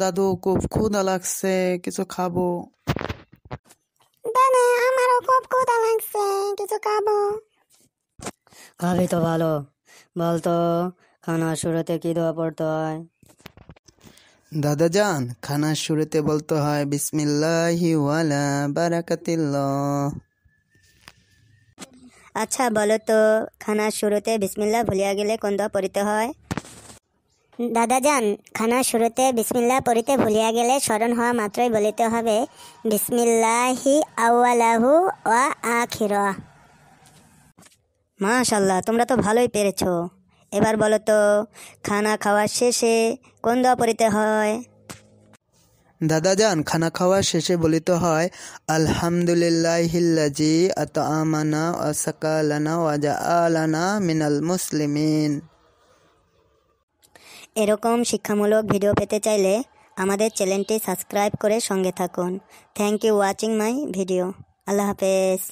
দাদু খুব ক্ষুধা লাগছে কিছু খাবো দাদা আমারও খুব ক্ষুধা লাগছে কিছু খাবো খাবি তো ভালো বলতো খানার শুরুতে কি দোয়া পড়তে হয় দাদা যান খানার শুরুতে বলতে হয় বিসমিল্লাহি ওয়ালা বারাকাতিল্লাহ আচ্ছা বলো তো খানার শুরুতে বিসমিল্লাহ ভুলিয়া গেলে কোন দোয়া পড়িতে হয় দাদাজান খানা শুরুতে বিসমিল্লা পড়িতে ভুলিয়া গেলে স্মরণ হওয়া মাত্রই বলিতে হবে বিসমিল্লাহি আউ্লাহু ওয়া আখির মাশাল্লাহ তোমরা তো ভালোই পেরেছ এবার বলো তো খানা খাওয়ার শেষে কোন দোয়া পড়িতে হয় যান খানা খাওয়ার শেষে বলিতে হয় আলহামদুলিল্লাহিল্লাজি আত আমানা ওয়া সাকালানা মিনাল মুসলিমিন এরকম শিক্ষামূলক ভিডিও পেতে চাইলে আমাদের চ্যানেলটি সাবস্ক্রাইব করে সঙ্গে থাকুন thank you watching my video আল্লাহ হাফেজ